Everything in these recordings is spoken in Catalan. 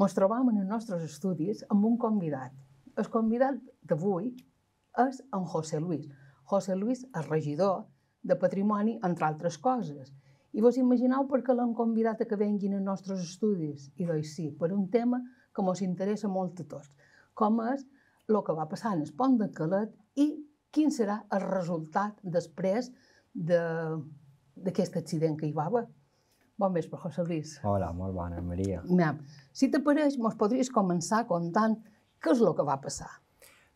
Ens trobam en els nostres estudis amb un convidat. El convidat d'avui és en José Luis. José Luis és regidor de Patrimoni, entre altres coses. I vos imagineu per què l'han convidat a que venguin als nostres estudis? I doncs sí, per un tema que ens interessa molt a tots, com és el que va passar en el pont de Calet i quin serà el resultat després d'aquest de, accident que hi va haver. Bon vespre, José Luis. Hola, molt bona, Maria. Ja. Si pareix, mos podries començar contant què és el que va passar?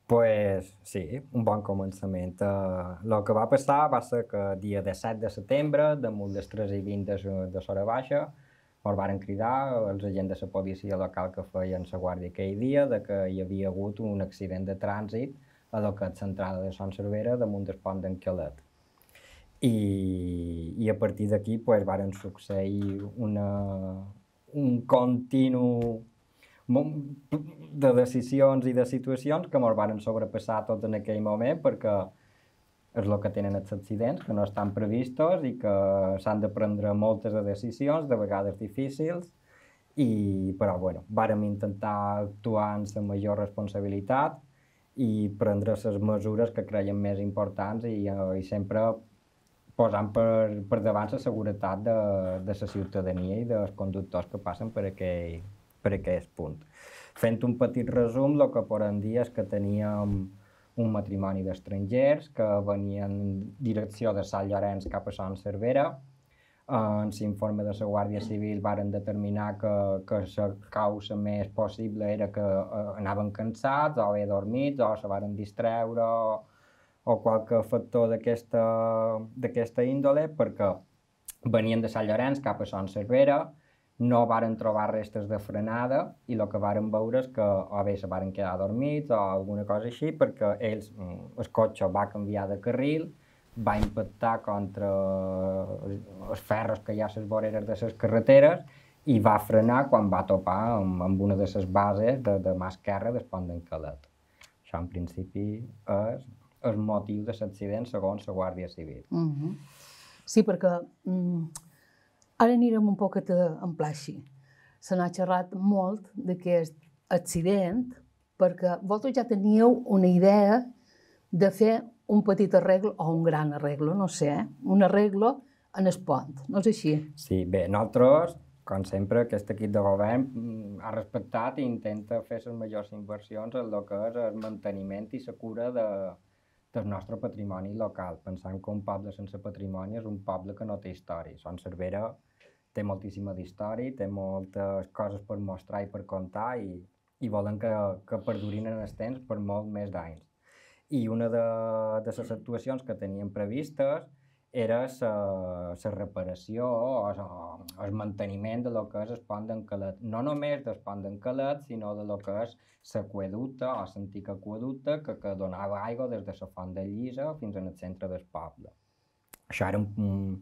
pues, sí, un bon començament. El uh, que va passar va ser que dia 17 de setembre, damunt les 3 i 20 de, de Sora Baixa, ens varen cridar els agents de la policia local que feien la guàrdia aquell dia de que hi havia hagut un accident de trànsit a la central centrada de Sant Cervera damunt del pont d'en Quelet i, i a partir d'aquí pues, varen succeir una, un continu de decisions i de situacions que ens varen sobrepassar tot en aquell moment perquè és el que tenen els accidents, que no estan previstos i que s'han de prendre moltes de decisions, de vegades difícils, i, però bueno, vàrem intentar actuar amb la major responsabilitat i prendre les mesures que creiem més importants i, eh, i sempre posant per, per davant la seguretat de, de la ciutadania i dels conductors que passen per aquell, per aquest punt. Fent un petit resum, el que podem dir és que teníem un matrimoni d'estrangers que venien en direcció de Sant Llorenç cap a Sant Cervera. En l'informe de la Guàrdia Civil varen determinar que, que la causa més possible era que eh, anaven cansats, o bé dormits, o se varen distreure, o o qualque factor d'aquesta índole perquè venien de Sant Llorenç cap a Son Cervera, no varen trobar restes de frenada i el que varen veure és que o bé se varen quedar dormits o alguna cosa així perquè ells, mm, el cotxe va canviar de carril, va impactar contra els ferros que hi ha a les voreres de les carreteres i va frenar quan va topar amb, amb una de les bases de, de mà esquerra del pont d'en Això en principi és el motiu de l'accident segons la Guàrdia Civil. Mm -hmm. Sí, perquè mm, ara anirem un poc a en pla Se n'ha xerrat molt d'aquest accident perquè vosaltres ja teníeu una idea de fer un petit arreglo o un gran arreglo, no sé, eh? un arreglo en el pont, no és així? Sí, bé, nosaltres com sempre, aquest equip de govern mm, ha respectat i intenta fer les majors inversions en el que és el manteniment i la cura de, del nostre patrimoni local, pensant que un poble sense patrimoni és un poble que no té història. Son Cervera té moltíssima d'història, té moltes coses per mostrar i per contar i, i volen que, que perdurin en el temps per molt més d'anys. I una de, de les actuacions que teníem previstes era la reparació o, el manteniment de lo que és el pont d'Encalet. No només del pont d'Encalet, sinó de lo que és l'aqueducte o l'antic aqueducte que, que donava aigua des de la font de Llisa fins al centre del poble. Això era un, un,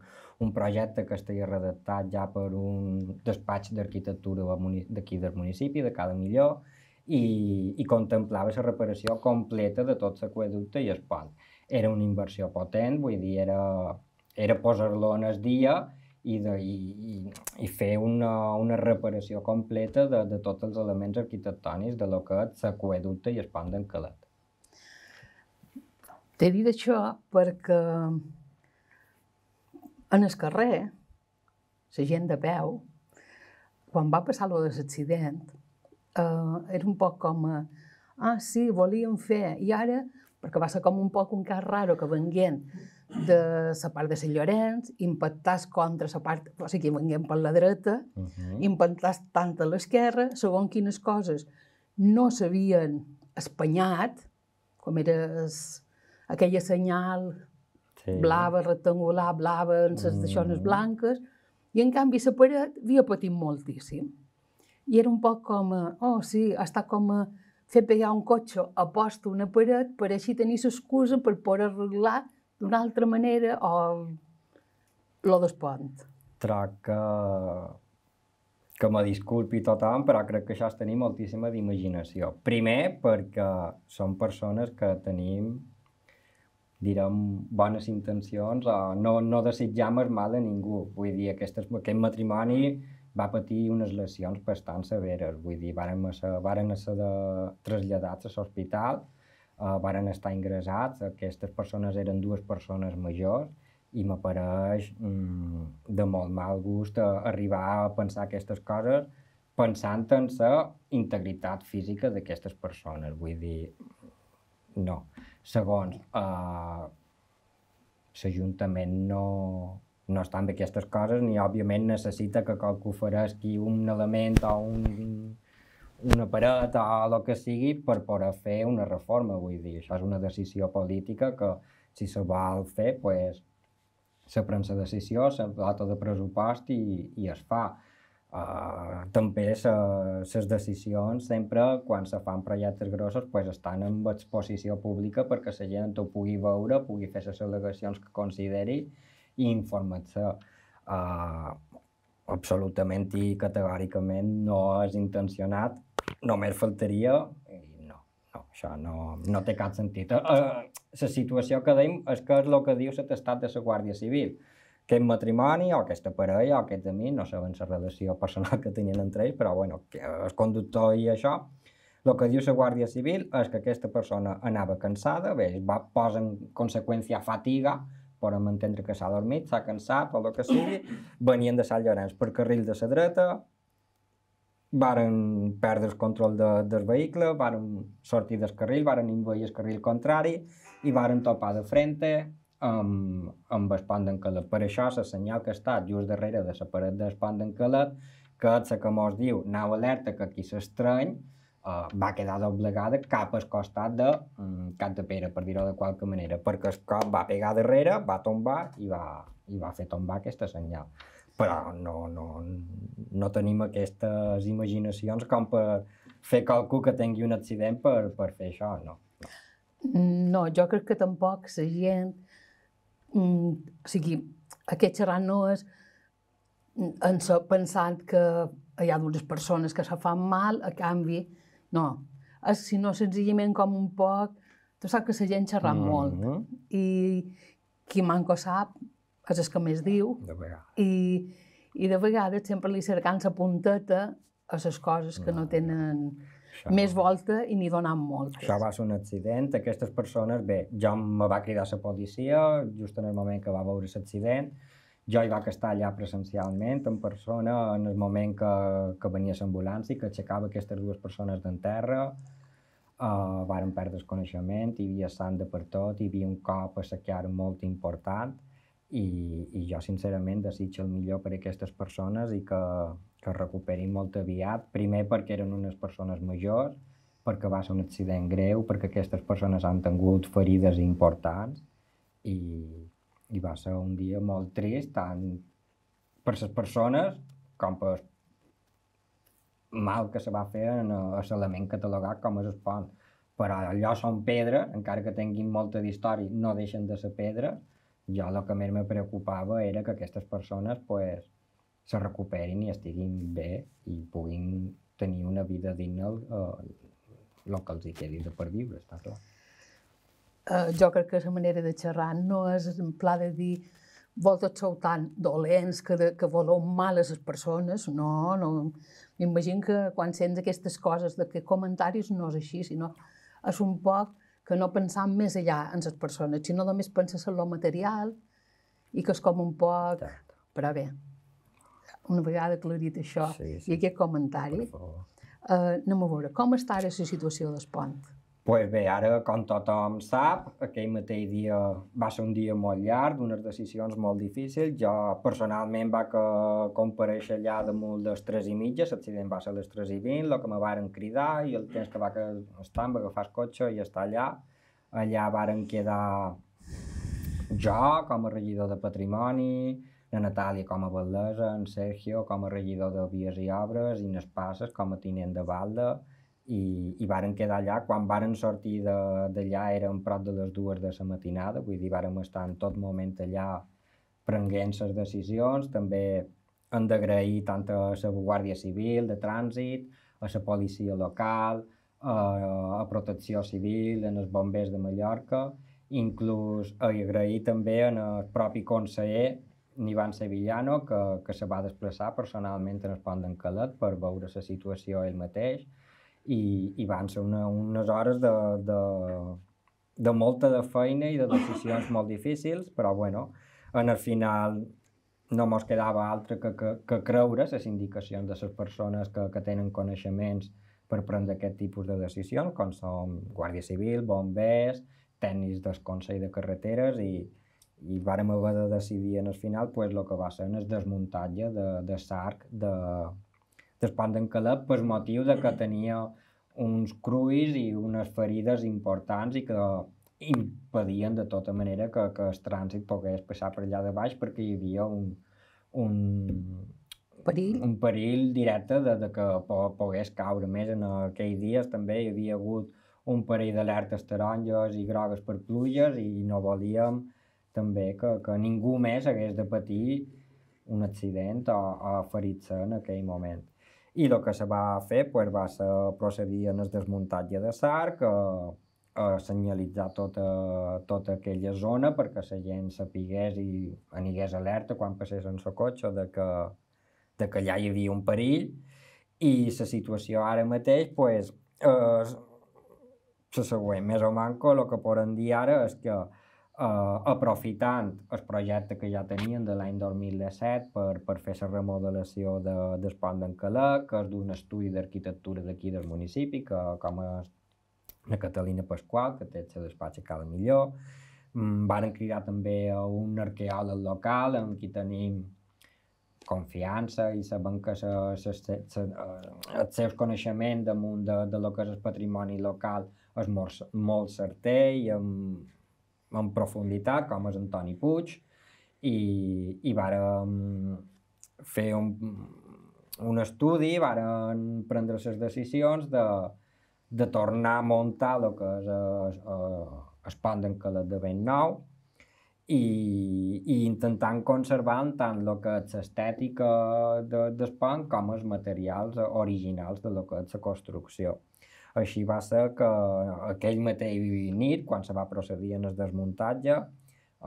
un projecte que estava redactat ja per un despatx d'arquitectura d'aquí del municipi, de cada Millor, i, i contemplava la reparació completa de tot l'aqueducte i el pont. Era una inversió potent, vull dir, era, era posar-lo en el dia i, de, i, i, i fer una, una reparació completa de, de tots els elements arquitectònics de lo que és l'aqueducte i el pont d'encalat. T'he dit això perquè en el carrer, la gent de peu, quan va passar lo de l'accident, eh, era un poc com a, ah, sí, volíem fer, i ara, perquè va ser com un poc un cas raro que venguent de la part de Sant Llorenç, impactar contra la part, o sigui, venguem per la dreta, uh -huh. impactar tant a l'esquerra, segons quines coses no s'havien espanyat, com era aquella senyal sí. blava, rectangular, blava, en les deixones blanques, i en canvi la paret havia patit moltíssim. I era un poc com, a, oh sí, està com a fer pegar un cotxe a posta una paret per així tenir l'excusa per poder arreglar d'una altra manera o lo despont? Troc que, que me disculpi tothom, però crec que això és tenir moltíssima d'imaginació. Primer, perquè són persones que tenim direm, bones intencions o no, no desitjam el mal a ningú. Vull dir, aquestes, aquest matrimoni va patir unes lesions bastant severes. Vull dir, varen ser, varen ser de, traslladats a l'hospital eh, varen estar ingressats. Aquestes persones eren dues persones majors i m'apareix mm, de molt mal gust eh, arribar a pensar aquestes coses pensant en la integritat física d'aquestes persones. Vull dir, no. Segons, eh, l'Ajuntament no, no està amb aquestes coses ni, òbviament, necessita que qualcú farà un element o un, una paret o el que sigui per poder fer una reforma, vull dir, això és una decisió política que si se vol fer, pues, se pren la decisió, se dota de pressupost i, i es fa. Uh, també les decisions sempre quan se fan projectes grossos pues, estan en exposició pública perquè la gent ho pugui veure, pugui fer les al·legacions que consideri i informar-se. Uh, absolutament i categòricament no és intencionat només faltaria i no, no això no, no té cap sentit. Uh, la situació que dèiem és que és el que diu l'atestat de la Guàrdia Civil que en matrimoni o aquesta parella o aquests amics, no saben la relació personal que tenien entre ells, però bueno, que el conductor i això, el que diu la Guàrdia Civil és que aquesta persona anava cansada, bé, va posar en conseqüència fatiga, per entendre que s'ha dormit, s'ha cansat o el que sigui, venien de Sant Llorenç per carril de la dreta, varen perdre el control de, del vehicle, varen sortir del carril, varen invadir el carril contrari i varen topar de frente amb, amb el pont d'encalat. Per això se senyal que està just darrere de la paret del pont d'encalat, que és el que mos diu, nau alerta que aquí s'estrany, uh, eh, va quedar doblegada cap al costat de um, mm, Cap de Pere, per dir-ho de qualque manera, perquè el cop va pegar darrere, va tombar i va, i va fer tombar aquesta senyal però no, no, no tenim aquestes imaginacions com per fer qualcú que tingui un accident per, per fer això, no. No, jo crec que tampoc la gent... Mm, o sigui, aquest xerrat no és en so, pensant que hi ha dues persones que se fan mal, a canvi, no. És, sinó senzillament com un poc... Tu saps que la gent xerra mm -hmm. molt i qui manco sap és el que més diu, i, i de vegades sempre li cercant la punteta a les coses que no, no tenen això... més volta i n'hi donant moltes. Això va ser un accident, aquestes persones, bé, jo me va cridar la policia just en el moment que va veure l'accident, jo hi vaig estar allà presencialment, en persona, en el moment que, que venia l'ambulància i que aixecava aquestes dues persones d'en terra, uh, varen perdre el coneixement, hi havia sang de per tot, hi havia un cop a la molt important, i, i jo sincerament desitjo el millor per a aquestes persones i que, que es recuperin molt aviat, primer perquè eren unes persones majors, perquè va ser un accident greu, perquè aquestes persones han tingut ferides importants i, i va ser un dia molt trist tant per les persones com per mal que se va fer en l'element catalogat com és el pont. Però allò són pedres, encara que tinguin molta d'història, no deixen de ser pedres, jo el que més me preocupava era que aquestes persones pues, se recuperin i estiguin bé i puguin tenir una vida digna el, el que els hi quedi de per viure, està clar. Uh, jo crec que la manera de xerrar no és en pla de dir vosaltres sou tan dolents que, de, que voleu mal a les persones. No, no. M'imagino que quan sents aquestes coses, de que comentaris no és així, sinó és un poc que no pensar més allà en les persones, sinó només pensar en el material i que es com un poc... Exacte. Però bé, una vegada aclarit això sí, sí. i aquest comentari, eh, anem a veure com està ara la situació del pont pues bé, ara, com tothom sap, aquell mateix dia va ser un dia molt llarg, d'unes decisions molt difícils. Jo, personalment, va que compareix allà de molt les 3 i mitja, l'accident va ser a les 3 i 20, el que me varen cridar i el temps que va que estar, va agafar el cotxe i estar allà. Allà varen quedar jo com a regidor de patrimoni, la Natàlia com a baldesa, en Sergio com a regidor de vies i obres i Nespasses com a tinent de balda, i, i varen quedar allà. Quan varen sortir d'allà eren prop de les dues de la matinada, vull dir, varen estar en tot moment allà prenguent les decisions, també hem d'agrair tant a la Guàrdia Civil de Trànsit, a la policia local, a, a Protecció Civil, en els bombers de Mallorca, inclús eh, agrair també en el propi conseller Nivan Sevillano, que, que se va desplaçar personalment en el pont d'en Calet per veure la situació ell mateix, i, i van ser una, unes hores de, de, de molta de feina i de decisions molt difícils, però bueno, en el final no mos quedava altre que, que, que creure les indicacions de les persones que, que tenen coneixements per prendre aquest tipus de decisions, com som Guàrdia Civil, bombers, tècnics del Consell de Carreteres i, i vàrem haver de decidir en el final pues, el que va ser el desmuntatge de, de SARC de, d'en Caleb per doncs, motiu de que mm. tenia uns cruis i unes ferides importants i que impedien de tota manera que, que el trànsit pogués passar per allà de baix perquè hi havia un, un, perill. un perill directe de, de que pogués caure. Més en aquells dies també hi havia hagut un parell d'alertes taronges i grogues per pluges i no volíem també que, que ningú més hagués de patir un accident o, o ferir-se en aquell moment. I el que se va fer pues, va ser procedir en el desmuntatge de l'arc, a, a senyalitzar tota, tota aquella zona perquè la gent sapigués i anigués alerta quan passés en el cotxe de que, de que allà hi havia un perill. I la situació ara mateix pues, és eh, la següent. Més o manco el que podem dir ara és que eh, aprofitant el projecte que ja tenien de l'any 2017 per, per fer la remodelació de, del pont d'en Calà, que és d'un estudi d'arquitectura d'aquí del municipi, que com és la Catalina Pasqual, que té el despatx a Cal Millor. Mm, varen cridar també a un arqueòleg local amb qui tenim confiança i sabem que se, se, se, se, eh, els seus coneixements damunt de, de lo que és el patrimoni local és molt, molt certer i amb, en profunditat, com és Antoni Puig, i, i vàrem fer un, un estudi, varen prendre les decisions de, de tornar a muntar el que és es, es pont d'en calet de Vent nou i, i intentant conservar tant el que és l'estètica de, del pont com els materials originals de lo que és la construcció. Així va ser que aquell mateix nit, quan se va procedir en el desmuntatge,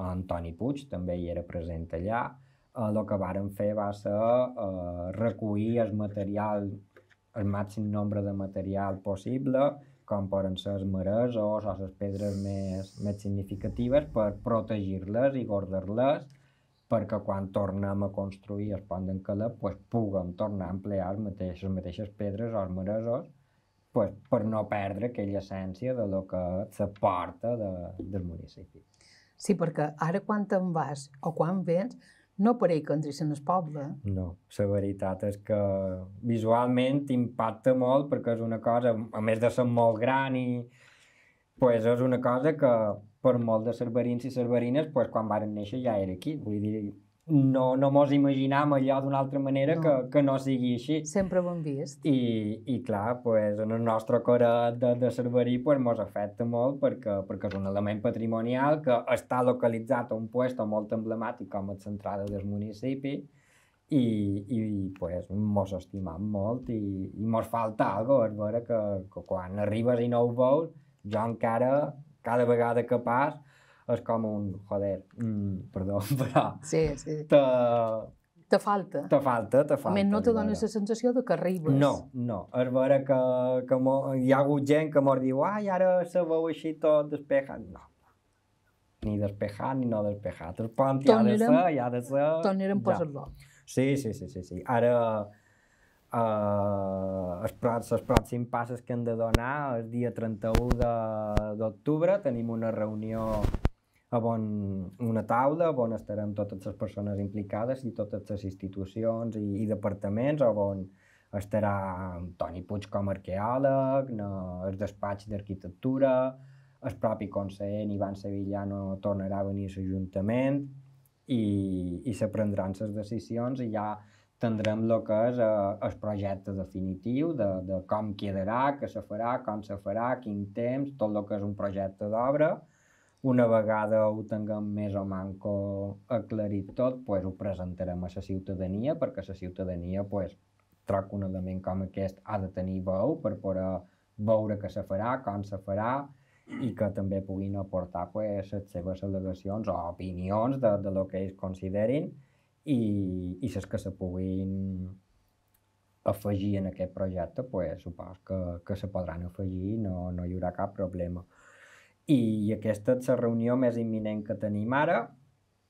en Toni Puig també hi era present allà, el eh, que varen fer va ser eh, recollir el material, el màxim nombre de material possible, com poden ser els maresos o les pedres més, més significatives per protegir-les i guardar-les perquè quan tornem a construir el pont d'en Calab pues, puguem tornar a emplear les mateixes, les mateixes pedres o els maresos per, per no perdre aquella essència de lo que s'aporta de, del municipi. Sí, perquè ara quan te'n vas o quan vens, no pareix que entris en el poble. No, la veritat és que visualment impacta molt perquè és una cosa, a més de ser molt gran i... Pues és una cosa que per molt de serverins i serverines, pues, quan varen néixer ja era aquí. Vull dir, no, no mos imaginam allò d'una altra manera no. Que, que no sigui així. Sempre ho hem vist. I, i clar, pues, en el nostre cor de, de Cerverí pues, mos afecta molt perquè, perquè és un element patrimonial que està localitzat a un puesto molt emblemàtic com a centrada del municipi i, i pues, mos estimam molt i, i mos falta algo, és veure que, que quan arribes i no ho veus, jo encara, cada vegada que pas, és com un, joder, mm, perdó, però... Sí, sí. Te, te falta. Te falta, te falta. Almenys no te dones la sensació de que arribes. No, no. És vera que, que mo, hi ha hagut gent que mos diu ai, ara se veu així tot despejat. No. Ni despejat ni no despejat. El pont hi ha de ser, hi ha de ser... Tot anirem ja. posant-lo. Sí, sí, sí, sí, sí. Ara, eh, els pròxims passes que hem de donar el dia 31 d'octubre tenim una reunió a bon, una taula on estarem totes les persones implicades i totes les institucions i, i departaments o on estarà Toni Puig com a arqueòleg, no, el despatx d'arquitectura, el propi conseller Ivan Sevillano tornarà a venir a l'Ajuntament i, i s'aprendran les decisions i ja tindrem el que és eh, el projecte definitiu de, de com quedarà, què se farà, com se farà, quin temps, tot el que és un projecte d'obra, una vegada ho tinguem més o manco aclarit tot, pues, ho presentarem a la ciutadania, perquè la ciutadania pues, troc un element com aquest ha de tenir veu per poder veure què se farà, com se farà, i que també puguin aportar pues, les seves al·legacions o opinions de, de lo que ells considerin i, i les que se puguin afegir en aquest projecte, pues, supos que, que se podran afegir, no, no hi haurà cap problema i aquesta és la reunió més imminent que tenim ara.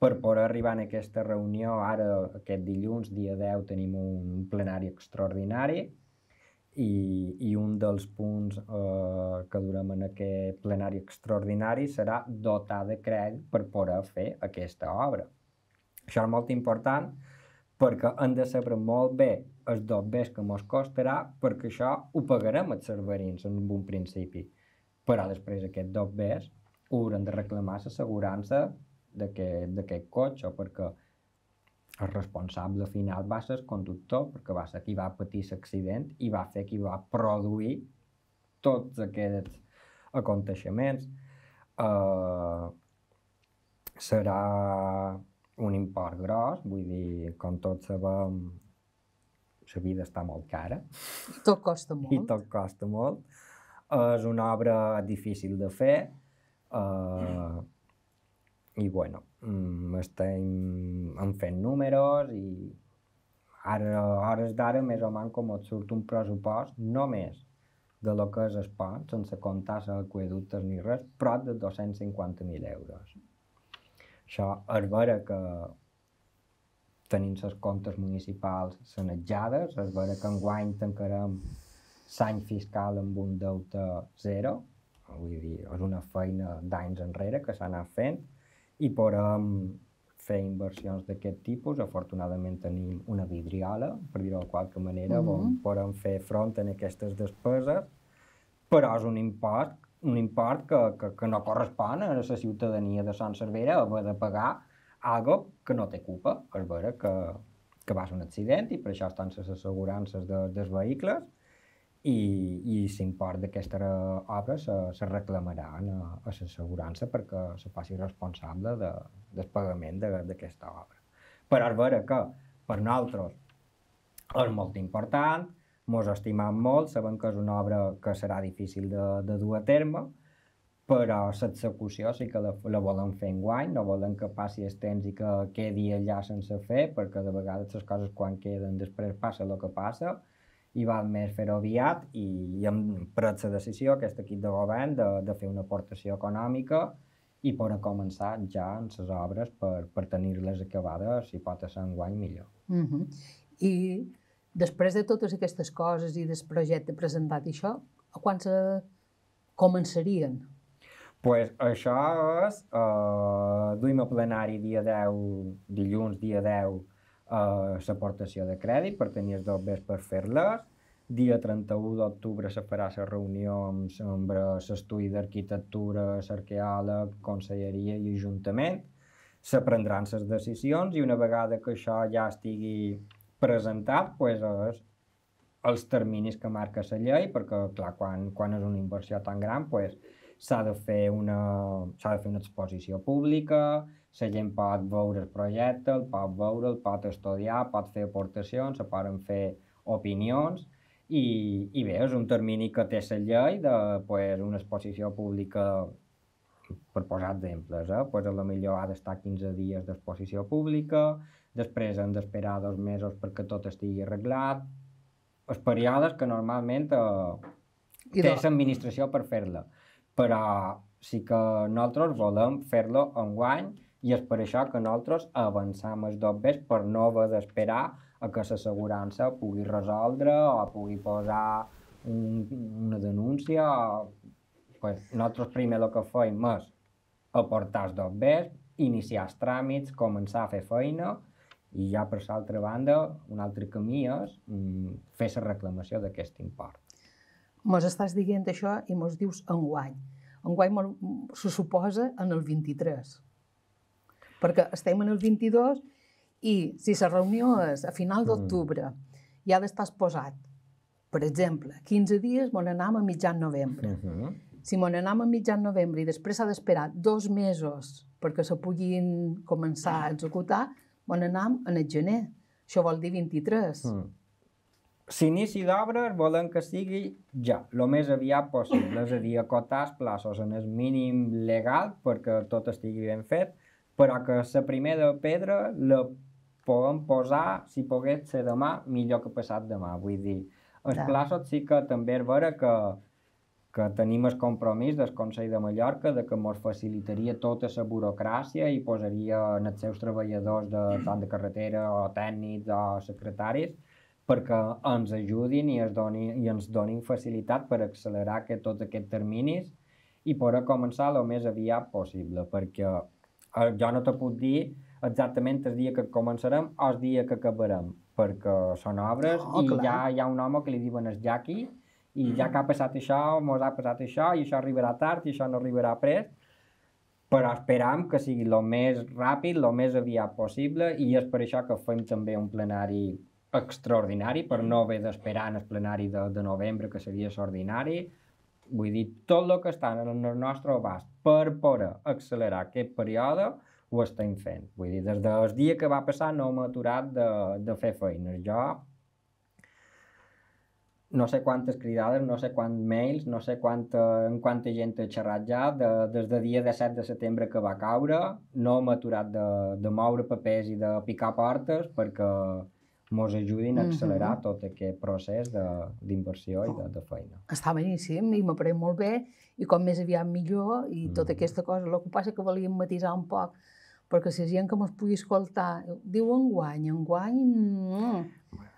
Per poder arribar en aquesta reunió, ara, aquest dilluns, dia 10, tenim un plenari extraordinari i, i un dels punts eh, que durem en aquest plenari extraordinari serà dotar de crèdit per poder fer aquesta obra. Això és molt important perquè hem de saber molt bé els dos bés que ens costarà perquè això ho pagarem els serverins en un bon principi però després aquests dos bers hauran de reclamar l'assegurança d'aquest cotxe, perquè el responsable final va ser el conductor, perquè va ser qui va patir l'accident i va fer qui va produir tots aquests aconteixements. Uh, serà un import gros, vull dir, com tots sabem, la vida està molt cara. I tot costa molt. I tot costa molt és una obra difícil de fer eh, mm. i bueno, mm, estem en fent números i ara, a hores d'ara, més o menys, com et surt un pressupost només de lo que és el pont, sense comptar aqueductes ni res, prop de 250.000 euros. Això és vera que tenim les comptes municipals sanejades, és vera que enguany tancarem l'any fiscal amb un deute zero, vull dir, és una feina d'anys enrere que s'ha anat fent i podem um, fer inversions d'aquest tipus. Afortunadament tenim una vidriola, per dir-ho de qualque manera, mm -hmm. on podem fer front en aquestes despeses, però és un import, un import que, que, que no correspon a la ciutadania de Sant Cervera haver de pagar algo que no té culpa. És vera que, que va ser un accident i per això estan les assegurances de, dels vehicles, i, i l'import d'aquesta obra se, se reclamarà a, la l'assegurança perquè se faci responsable de, del pagament d'aquesta de, obra. Però és vera que per nosaltres és molt important, mos estimem molt, sabem que és una obra que serà difícil de, de dur a terme, però l'execució sí que la, la volen fer en guany, no volen que passi el temps i que quedi allà sense fer, perquè de vegades les coses quan queden després passa el que passa, i val més fer-ho aviat i, i hem pres la decisió, aquest equip de govern, de, de fer una aportació econòmica i poder començar ja en les obres per, per tenir-les acabades, si pot ser guany, millor. Mm -hmm. I després de totes aquestes coses i del projecte presentat i això, a quan se començarien? pues això és, eh, duim a plenari dia 10, dilluns dia 10, Eh, la aportació de crèdit per tenir els dos per fer-les. Dia 31 d'octubre se farà la reunió amb, amb l'estudi d'arquitectura, l'arqueòleg, conselleria i ajuntament. Se prendran les decisions i una vegada que això ja estigui presentat, pues, és eh, els terminis que marca la llei, perquè clar, quan, quan és una inversió tan gran, pues, s'ha de, fer una, de fer una exposició pública, la gent pot veure el projecte, el pot veure, el pot estudiar, pot fer aportacions, se poden fer opinions, i, i bé, és un termini que té la llei de pues, una exposició pública per posar exemples, eh? pues a lo millor ha d'estar 15 dies d'exposició pública, després han d'esperar dos mesos perquè tot estigui arreglat, els períodes que normalment eh, té l'administració per fer-la però sí que nosaltres volem fer-lo en guany i és per això que nosaltres avançam els dobbers per no haver d'esperar a que l'assegurança pugui resoldre o pugui posar un, una denúncia. O... Pues nosaltres primer el que fem és aportar els dobbers, iniciar els tràmits, començar a fer feina i ja per l'altra banda un altre camí és mm, fer la reclamació d'aquest import mos estàs dient això i mos dius enguany. Enguany se suposa en el 23, perquè estem en el 22 i si la reunió és a final mm. d'octubre i ha d'estar posat, per exemple, 15 dies m'on anam a mitjan novembre. Uh mhm. -huh. Si m'on anam a mitjan novembre i després s'ha d'esperar dos mesos perquè se puguin començar a executar, m'on anam en el gener. Això vol dir 23. Uh -huh. S'inici d'obres volen que sigui ja, el més aviat possible, és a dir, acotar els plaços en el mínim legal perquè tot estigui ben fet, però que la primera pedra la podem posar, si pogués ser demà, millor que passat demà. Vull dir, els plaços sí que també és vera que, que tenim el compromís del Consell de Mallorca de que ens facilitaria tota la burocràcia i posaria en els seus treballadors de tant de carretera o tècnics o secretaris perquè ens ajudin i, es doni, i ens donin facilitat per accelerar que tots aquests terminis i poder començar el més aviat possible, perquè eh, jo no te puc dir exactament el dia que començarem o el dia que acabarem, perquè són obres oh, i clar. ja hi ha un home que li diuen el Jaqui i mm. ja mm-hmm. que ha passat això, mos ha passat això, i això arribarà tard, i això no arribarà prest, però esperam que sigui el més ràpid, el més aviat possible, i és per això que fem també un plenari extraordinari per no haver d'esperar en el plenari de, de novembre que seria ordinari. Vull dir, tot el que està en el nostre abast per poder accelerar aquest període ho estem fent. Vull dir, des del dia que va passar no m'he aturat de, de fer feines. Jo no sé quantes cridades, no sé quants mails, no sé quanta, en quanta gent he xerrat ja, de, des de dia de 7 de setembre que va caure, no m'he aturat de, de moure papers i de picar portes perquè ens ajudin a accelerar mm -hmm. tot aquest procés d'inversió i de, de feina. Oh, està beníssim i m'apareix molt bé i com més aviat millor i mm -hmm. tota mhm. aquesta cosa. El que passa que volíem matisar un poc perquè si gent que ens pugui escoltar diu enguany, enguany... Mm.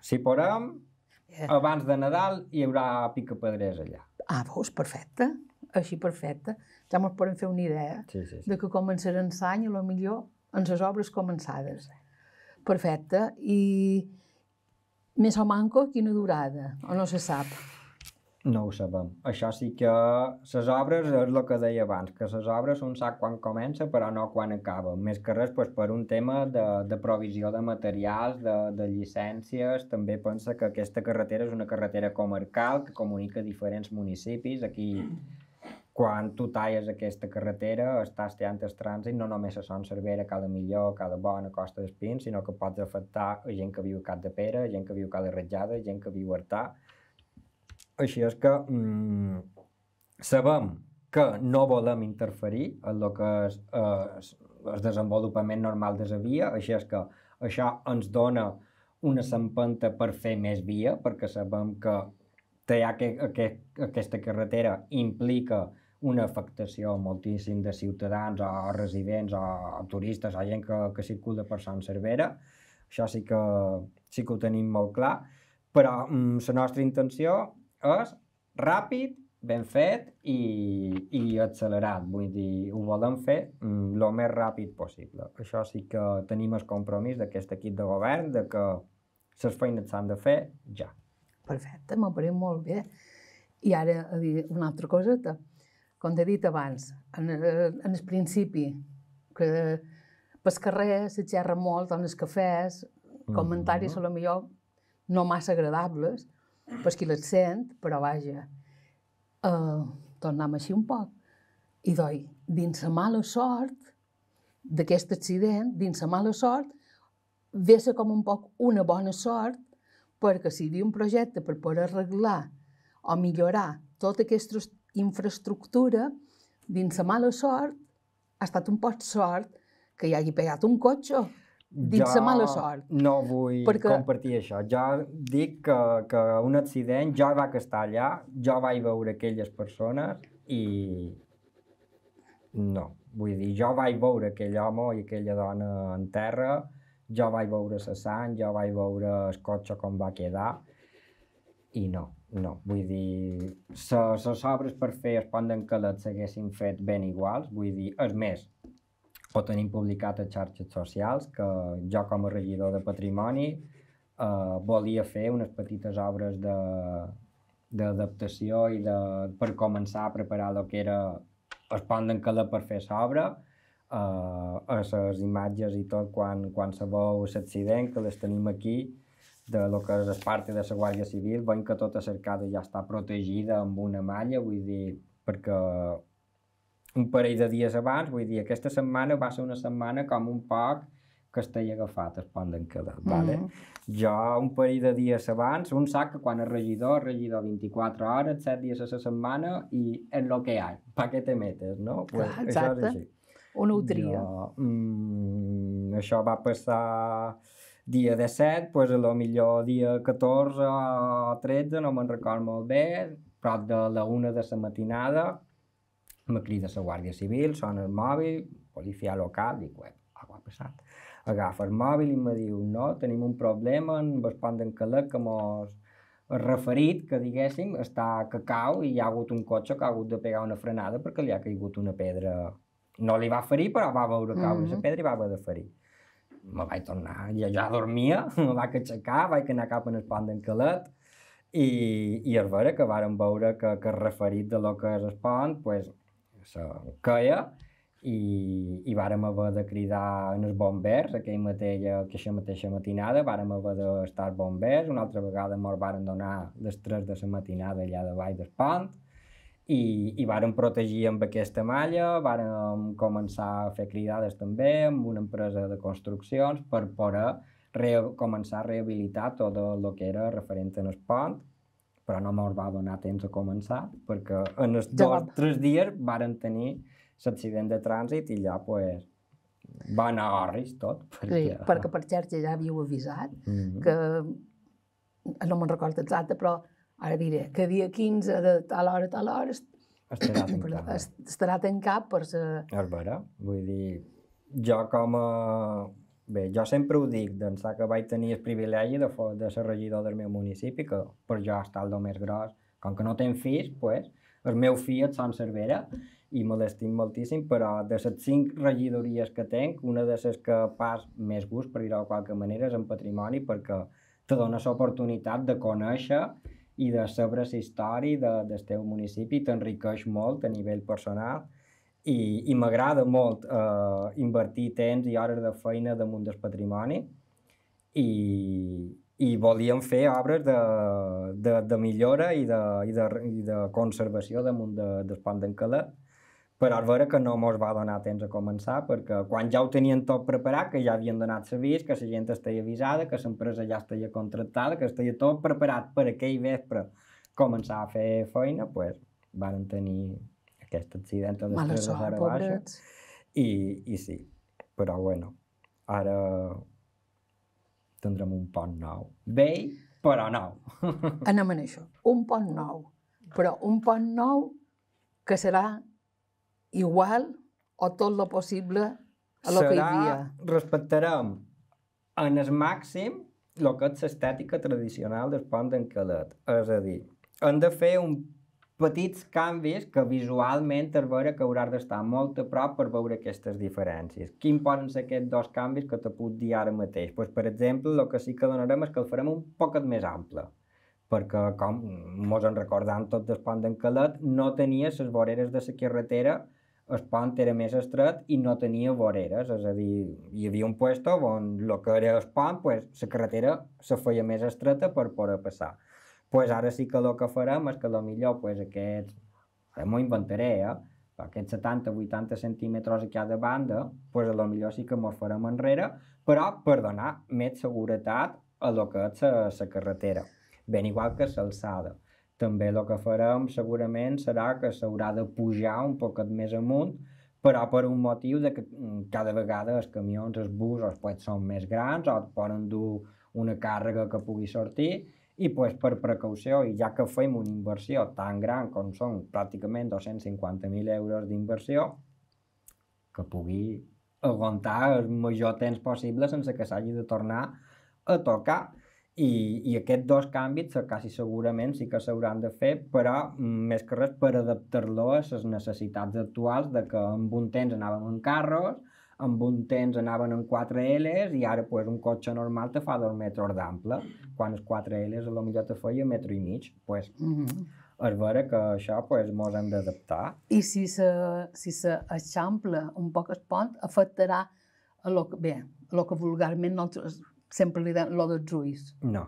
Si podem, eh. abans de Nadal hi haurà picapedrers allà. Ah, veus, perfecte. Així perfecte. Ja ens podem fer una idea sí, sí, sí. de que començarà l'any, a lo millor, en les obres començades. Perfecte. I més o manco, quina durada? O no se sap? No ho sabem. Això sí que les obres és el que deia abans, que les obres són sap quan comença però no quan acaba. Més que res pues, per un tema de, de provisió de materials, de, de llicències. També pensa que aquesta carretera és una carretera comarcal que comunica diferents municipis. Aquí quan tu talles aquesta carretera estàs tallant el trànsit no només a Son Cervera, cada millor, cada bona, Costa d'Espins, sinó que pots afectar a gent que viu a Cap de Pere, gent que viu a Cala Ratjada, gent que viu a Artà. Així és que mm, sabem que no volem interferir en el que és eh, el desenvolupament normal de la via, així és que això ens dona una s'empenta per fer més via, perquè sabem que tallar aquest, aquest, aquesta carretera implica una afectació moltíssim de ciutadans o residents o turistes o gent que, que circula per Sant Cervera. Això sí que, sí que ho tenim molt clar. Però mm, la nostra intenció és ràpid, ben fet i, i accelerat. Vull dir, ho volem fer el mm, més ràpid possible. Això sí que tenim el compromís d'aquest equip de govern de que les feines s'han de fer ja. Perfecte, m'apareix molt bé. I ara, una altra coseta com he dit abans, en, eh, en el principi, que pel carrer se xerra molt, en els cafès, mm-hmm. comentaris mm -hmm. a lo millor no massa agradables, per qui les sent, però vaja, uh, tornam així un poc. I doi, dins la mala sort d'aquest accident, dins la mala sort, ve ser com un poc una bona sort perquè si hi havia un projecte per poder arreglar o millorar tots aquests infraestructura, dins de mala sort, ha estat un poc sort que hi hagi pegat un cotxe dins jo mala sort. no vull perquè... compartir això. Jo dic que, que un accident, jo vaig estar allà, jo vaig veure aquelles persones i... No, vull dir, jo vaig veure aquell home i aquella dona en terra, jo vaig veure la sang, jo vaig veure el cotxe com va quedar i no, no, vull dir, les obres per fer es poden que les s'haguessin fet ben iguals, vull dir, és més, ho tenim publicat a xarxes socials, que jo com a regidor de patrimoni eh, volia fer unes petites obres d'adaptació i de, per començar a preparar el que era es poden que per fer s'obra, eh, les imatges i tot quan, quan se veu l'accident, que les tenim aquí, de lo que és Esparta de la Guàrdia Civil, veiem que tota cercada ja està protegida amb una malla, vull dir, perquè un parell de dies abans, vull dir, aquesta setmana va ser una setmana com un poc que estigui agafat el pont d'encadat, mm -hmm. vale? Jo un parell de dies abans, un sac que quan és regidor, és regidor 24 hores, 7 dies a la setmana i és el que hi ha, pa què te metes, no? Ah, pues, exacte, això és així. on ho tria? Jo, mm, això va passar dia 17, pues, a lo millor dia 14 o 13, no me'n record molt bé, prop de la una de la matinada, me crida la Guàrdia Civil, sona el mòbil, policia local, dic, ué, algo ha passat. Agafa el mòbil i me diu, no, tenim un problema, en Vespont d'en Calec, que mos referit, que diguéssim, està a cacau i hi ha hagut un cotxe que ha hagut de pegar una frenada perquè li ha caigut una pedra. No li va ferir, però va veure caure mm -hmm. la pedra i va haver de ferir me vaig tornar, ja, ja dormia, me vaig aixecar, vaig anar cap en el pont d'en Calet, i, i es vera que vàrem veure que, que referit de lo que és el pont, pues, se queia, i, i vàrem haver de cridar en els bombers aquell mateix, aquella mateixa matinada, vàrem haver d'estar bombers, una altra vegada mos varen donar les 3 de la matinada allà davall del pont, i, i varen protegir amb aquesta malla, varen començar a fer cridades també amb una empresa de construccions per poder començar a rehabilitar tot el que era referent en el pont, però no me'ls va donar temps a començar, perquè en els ja dos o tres dies varen tenir l'accident de trànsit i ja pues, va anar a orris tot. Perquè... Sí, perquè per xarxa ja havíeu avisat mm -hmm. que no me'n recordo exacte, però ara diré que dia 15 de tal hora, tal hora estarà tancat, eh? estarà tancat per ser... És vera, vull dir, jo com a... Bé, jo sempre ho dic, d'ençà que vaig tenir el privilegi de, de ser regidor del meu municipi, que per jo està el més gros, com que no tenc fills, pues, el meu fill et Sant Cervera, i me l'estim moltíssim, però de les cinc regidories que tenc, una de les que pas més gust, per dir-ho de qualque manera, és en patrimoni, perquè te dona l'oportunitat de conèixer i de saber la història de, del teu municipi t'enriqueix molt a nivell personal i, i m'agrada molt eh, invertir temps i hores de feina damunt del patrimoni i, i volíem fer obres de, de, de millora i de, i de, i de conservació damunt de, del pont d'en Calet però és vera que no mos va donar temps a començar perquè quan ja ho tenien tot preparat, que ja havien donat servis, que la gent estava avisada, que l'empresa ja estava contractada, que estava tot preparat per aquell vespre començar a fer feina, doncs pues, van tenir aquest accident de les de l'hora baixa. I, I sí, però bueno, ara tindrem un pont nou. Bé, però nou. Anem a això. Un pont nou, però un pont nou que serà igual o tot lo possible a lo Serà, que hi havia. respectarem en el màxim el que és l'estètica tradicional del pont d'en Calet. És a dir, hem de fer un petits canvis que visualment es veure que hauràs d'estar molt a prop per veure aquestes diferències. Quin poden ser aquests dos canvis que te puc dir ara mateix? Pues, per exemple, el que sí que donarem és que el farem un poquet més ample perquè, com mos en recordam tot del pont d'en Calet, no tenia les voreres de la carretera el pont era més estret i no tenia voreres, és a dir, hi havia un puesto on el que era el pont, pues, la carretera se feia més estreta per poder passar. pues ara sí que el que farem és que a lo millor pues, aquests, ara m'ho inventaré, eh? aquests 70-80 centímetres a cada banda, pues a lo millor sí que mos farem enrere, però per donar més seguretat a lo que és la carretera, ben igual que l'alçada. La també el que farem segurament serà que s'haurà de pujar un poquet més amunt, però per un motiu de que mm, cada vegada els camions, els bus, els pots són més grans o poden dur una càrrega que pugui sortir i pues, per precaució, i ja que fem una inversió tan gran com són pràcticament 250.000 euros d'inversió, que pugui aguantar el major temps possible sense que s'hagi de tornar a tocar i, i aquests dos canvis quasi segurament sí que s'hauran de fer, però mm, més que res per adaptar-lo a les necessitats actuals de que en un temps anàvem en carros, en un temps anaven en 4Ls i ara pues, un cotxe normal te fa dos metres d'ample, quan els 4Ls a lo millor te feia metro i mig. Pues, mm -hmm. És vera que això pues, mos hem d'adaptar. I si se, si se un poc el pont, afectarà a lo que, bé, a lo que vulgarment nosaltres sempre li dan lo dels ulls. No,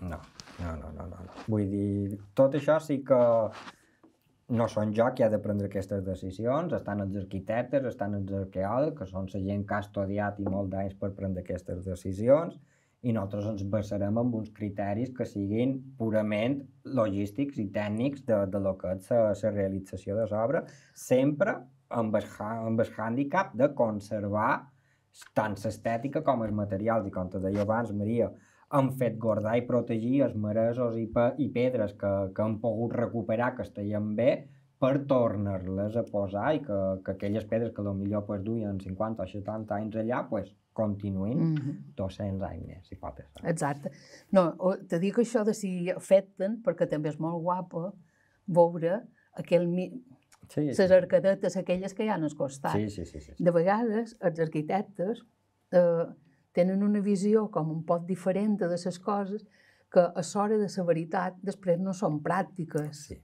no, no, no, no, no. Vull dir, tot això sí que no són jo qui ha de prendre aquestes decisions, estan els arquitectes, estan els arqueòlegs, que són la gent que ha estudiat i molt d'anys per prendre aquestes decisions, i nosaltres ens basarem en uns criteris que siguin purament logístics i tècnics de, de lo que és la realització de l'obra, sempre amb el, amb el hàndicap de conservar tant l'estètica com els materials, i com te deia abans, Maria, han fet guardar i protegir els maresos i, pe i pedres que, que han pogut recuperar, que estaven bé, per tornar-les a posar i que, que aquelles pedres que millor pues, duien 50 o 70 anys allà, pues, continuïn mm -hmm. 200 anys més, si pot ser. Exacte. No, te dic això de si afecten, perquè també és molt guapo veure aquell, Sí, sí. arquitectes arcadetes aquelles que hi ha al costat. Sí, sí, sí, sí, sí. De vegades, els arquitectes eh, tenen una visió com un poc diferent de les coses que a l'hora de la veritat després no són pràctiques. Sí.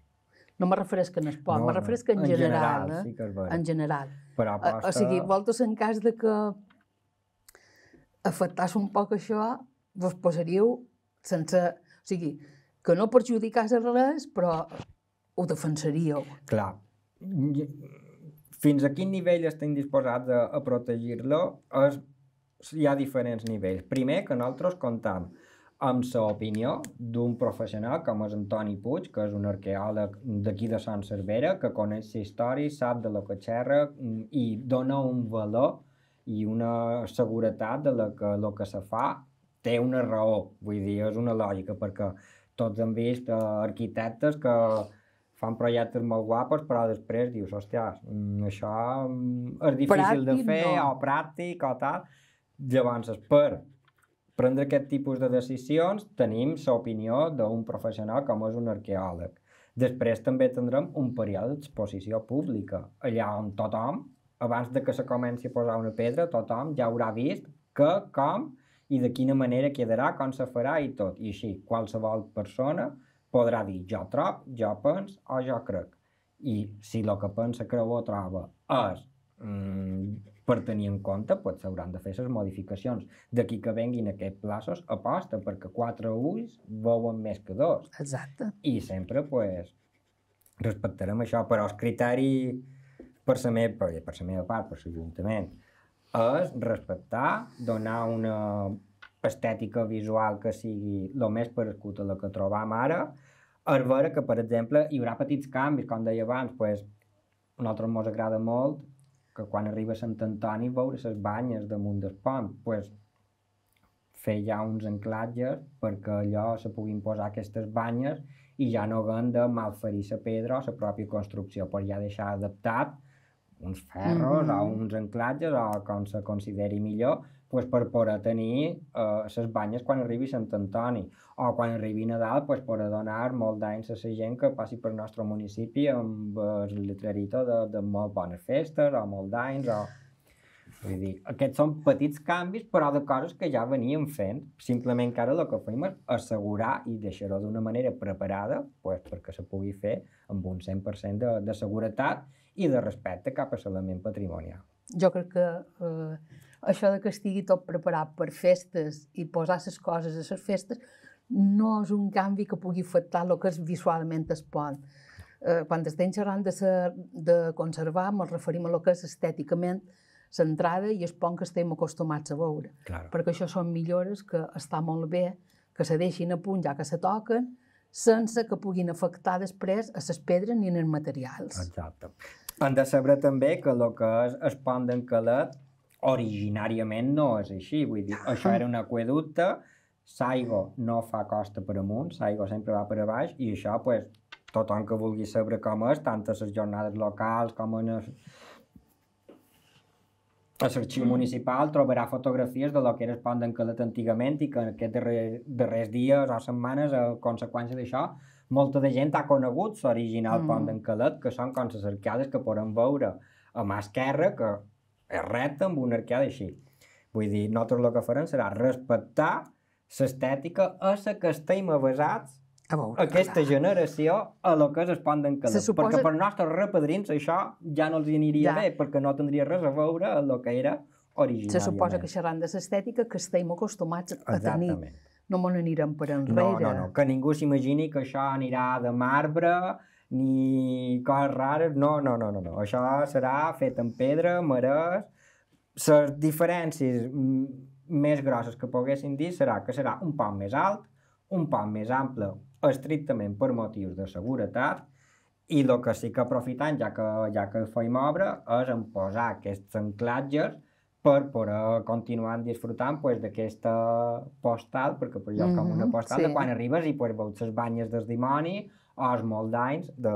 No me refereix que no es pot, no, me refereix que en, en general, general eh? sí que és en general. Però aposta... O, sigui, voltes en cas de que afectàs un poc això, vos posaríeu sense... O sigui, que no perjudicàs res, però ho defensaríeu. Clar, fins a quin nivell estem disposats a, a protegir-lo hi ha diferents nivells. Primer, que nosaltres comptem amb opinió d'un professional com és Antoni Puig, que és un arqueòleg d'aquí de Sant Cervera, que coneix la història, sap de la que xerra i dona un valor i una seguretat de la que, lo que se fa té una raó, vull dir, és una lògica, perquè tots hem vist eh, arquitectes que, fan projectes molt guapos, però després dius, hòstia, mm, això mm, és difícil pràctic, de fer, no. o pràctic, o tal. Llavors, per prendre aquest tipus de decisions, tenim l'opinió d'un professional com és un arqueòleg. Després també tindrem un període d'exposició pública, allà on tothom, abans de que se comenci a posar una pedra, tothom ja haurà vist que, com i de quina manera quedarà, com se farà i tot. I així, qualsevol persona podrà dir jo trob, jo pens o jo crec. I si el que pensa, creu o troba és mm, per tenir en compte, doncs s'hauran de fer les modificacions. D'aquí que venguin aquests plaços, aposta, perquè quatre ulls veuen més que dos. Exacte. I sempre, doncs, respectarem això, però el criteri per la meva, per la meva part, per l'Ajuntament, és respectar, donar una estètica visual que sigui el més parescut a la que trobam ara, és veure que, per exemple, hi haurà petits canvis, com deia abans, pues, a nosaltres ens agrada molt que quan arriba a Sant Antoni veure les banyes damunt del pont, pues, fer ja uns anclatges perquè allò se puguin posar aquestes banyes i ja no haguem de malferir la pedra o la pròpia construcció, per ja deixar adaptat uns ferros mm -hmm. o mm-hmm. uns anclatges o com se consideri millor, pues, per poder tenir les eh, banyes quan arribi Sant Antoni o quan arribi Nadal pues, per donar molt d'anys a la gent que passi pel nostre municipi amb el literarito de, de molt bones festes o molt d'anys o... Vull dir, aquests són petits canvis, però de coses que ja veníem fent. Simplement que ara el que fem és assegurar i deixar-ho d'una manera preparada pues, perquè se pugui fer amb un 100% de, de seguretat i de respecte cap a l'element patrimonial. Jo crec que eh, això de que estigui tot preparat per festes i posar les coses a les festes no és un canvi que pugui afectar el que és visualment es pot. Eh, quan estem xerrant de, ser, de conservar, ens referim a el que és estèticament centrada i es pont que estem acostumats a veure. Claro. Perquè això són millores que està molt bé que se deixin a punt ja que se toquen, sense que puguin afectar després a les pedres ni en els materials. Exacte. Han de saber també que el que és el pont d'en Calet originàriament no és així, vull dir, això era un aqueducte, Saigo no fa costa per amunt, Saigo sempre va per a baix, i això, pues, tothom que vulgui saber com és, tant a les jornades locals com a les... A l'arxiu mm. municipal trobarà fotografies de lo que era el pont d'Encalet antigament i que en aquests darrers, darrers dies o setmanes, a conseqüència d'això, molta de gent ha conegut l'original mm. pont d'Encalet, que són com les arcades que podem veure a mà esquerra, que és recta amb una arqueada així. Vull dir, nosaltres el que farem serà respectar l'estètica a la que estem avasats a veure, aquesta clar. generació a lo que es pon d'en suposa... Perquè per nostres repadrins això ja no els aniria ja. bé, perquè no tindria res a veure amb el que era originàriament. Se suposa que xerrant de l'estètica que estem acostumats a Exactament. tenir. No me n'anirem per enrere. No, no, no, que ningú s'imagini que això anirà de marbre, ni coses rares, no, no, no, no, no. això serà fet en pedra, marès, les diferències mm, més grosses que poguessin dir serà que serà un pont més alt, un pont més ample, estrictament per motius de seguretat, i el que sí que aprofitant, ja que, ja que feim obra, és en posar aquests enclatges per poder continuar disfrutant pues, d'aquesta postal, perquè per allò mm -hmm, com una mm-hmm, postal, sí. de quan arribes i pues, veus les banyes del dimoni, o els molts d'anys de...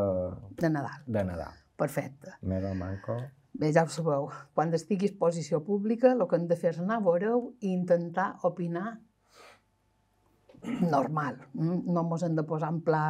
De Nadal. De Nadal. Perfecte. Més al manco. Bé, ja ho sabeu, quan estigui en posició pública, el que hem de fer és anar a veure i intentar opinar normal. Mm? No ens hem de posar en pla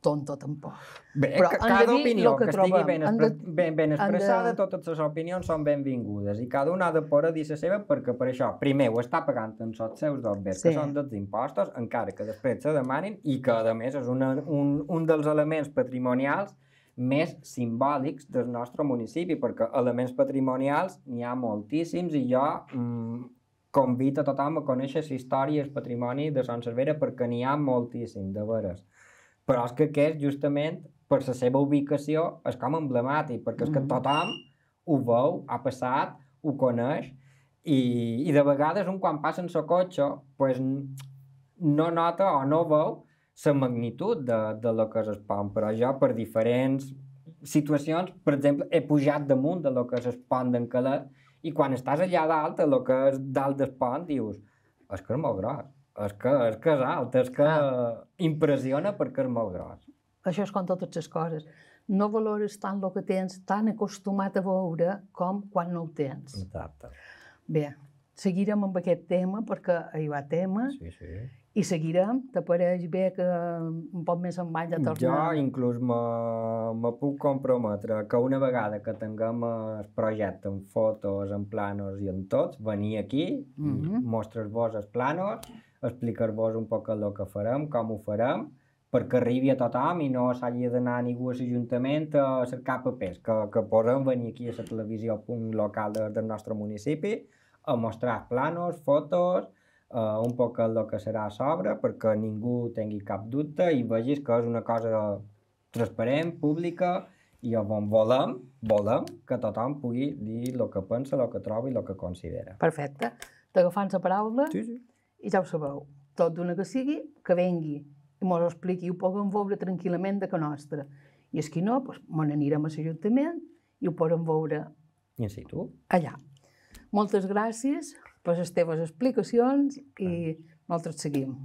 tonto, tampoc. Bé, Però cada dir opinió que, que trobem, estigui ben, de... ben, ben expressada, de... totes les opinions són benvingudes i cada una ha de a dir la seva perquè per això, primer, ho està pagant en els seus dobbers, sí. que són dels impostos, encara que després se demanin i que, a més, és una, un, un dels elements patrimonials més simbòlics del nostre municipi, perquè elements patrimonials n'hi ha moltíssims i jo mm, convido a tothom a conèixer la història i el patrimoni de Sant Cervera perquè n'hi ha moltíssim, de veres però és que aquest, justament, per la seva ubicació, és com emblemàtic, perquè és que mm. tothom ho veu, ha passat, ho coneix, i, i de vegades un quan passa en el cotxe pues, no nota o no veu la magnitud de, de lo que és el pont, però jo per diferents situacions, per exemple, he pujat damunt de lo que és el pont d'en Calet i quan estàs allà dalt, a lo que és dalt del pont, dius, és que és molt gros és que és, que és alt, és que ah. impressiona perquè és molt gros. Això és com totes les coses. No valores tant el que tens, tan acostumat a veure com quan no ho tens. Exacte. Bé, seguirem amb aquest tema perquè hi va tema. Sí, sí. I seguirem, t'apareix bé que un poc més en vaig a tornar? Jo inclús me, me puc comprometre que una vegada que tinguem el projecte en fotos, en planos i en tot, venir aquí, mm -hmm. mostres vos els planos, explicar-vos un poc el que farem, com ho farem, perquè arribi a tothom i no s'hagi d'anar ningú a l'Ajuntament a cercar papers, que, que podem venir aquí a la televisió punt local de, del nostre municipi a mostrar planos, fotos, eh, un poc el que serà a sobre, perquè ningú tingui cap dubte i vegis que és una cosa transparent, pública, i on volem, volem que tothom pugui dir el que pensa, el que troba i el que considera. Perfecte. T'agafant la paraula? Sí, sí. I ja ho sabeu, tot d'una que sigui, que vengui i mos ho expliqui i ho puguem veure tranquil·lament de que nostra. I és que no, doncs, me n'anirem a l'Ajuntament i ho podem veure I sí, tu? allà. Moltes gràcies per les teves explicacions i nosaltres seguim.